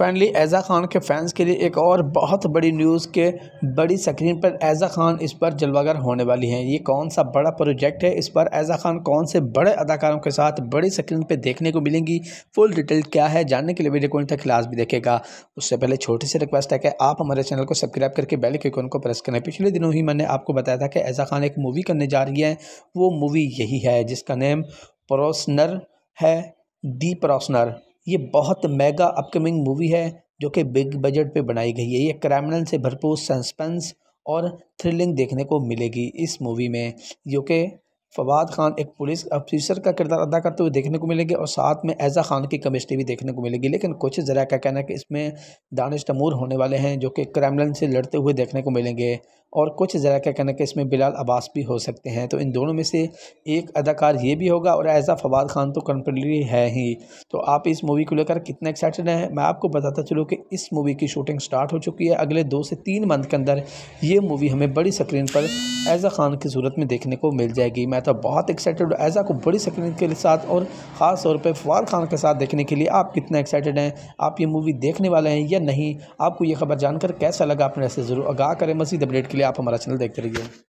finally ऐज़ा Khan के fans के लिए एक और बहुत बड़ी न्यूज़ के बड़ी स्क्रीन पर ऐज़ा खान इस पर जलवागर होने वाली हैं ये कौन सा बड़ा प्रोजेक्ट है इस पर ऐज़ा खान कौन से बड़े अदाकारों के साथ बड़ी स्क्रीन पर देखने को मिलेंगी फुल डिटेल क्या है जानने के लिए वीडियो को तक क्लास भी देखेगा उससे पहले छोटी सी रिक्वेस्ट है कि आप हमारे चैनल को सब्सक्राइब करके बेल के कॉन को प्रेस करें पिछले दिनों ही मैंने आपको बताया था कि ऐज़ा खान एक मूवी करने जा रही है वो मूवी यही है जिसका नेम प्रोसनर है दी प्रोसनर ये बहुत मेगा अपकमिंग मूवी है जो कि बिग बजट पे बनाई गई है ये क्रिमिनल से भरपूर सस्पेंस और थ्रिलिंग देखने को मिलेगी इस मूवी में जो कि फवाद खान एक पुलिस ऑफिसर का किरदार अदा करते हुए देखने को मिलेंगे और साथ में एज़ा खान की कमिस्ट्री भी देखने को मिलेगी लेकिन कुछ ज़रा का कहना है कि इसमें दानिश तमूर होने वाले हैं जो कि क्रैमलन से लड़ते हुए देखने को मिलेंगे और कुछ ज़रा क्या कहना कि इसमें बिलाल अब्बास भी हो सकते हैं तो इन दोनों में से एक अदाकार ये भी होगा और एज़ा फवाद खान तो कंप्लीटली है ही तो आप इस मूवी को लेकर कितना एक्साइटेड हैं मैं आपको बताता चलूँ कि इस मूवी की शूटिंग स्टार्ट हो चुकी है अगले दो से तीन मंथ के अंदर ये मूवी हमें बड़ी स्क्रीन पर एज़ा खान की सूरत में देखने को मिल जाएगी मैं तो बहुत एक्साइटेड एज़ा को बड़ी स्क्रीन के साथ और ख़ास तौर पर फवाद खान के साथ देखने के लिए आप कितना एक्साइटेड हैं आप ये मूवी देखने वाले हैं या नहीं आपको ये खबर जानकर कैसा लगा अपने ऐसे ज़रूर आगाह करें मजीद अपडेट के लिए आप हमारा चैनल देखते रहिए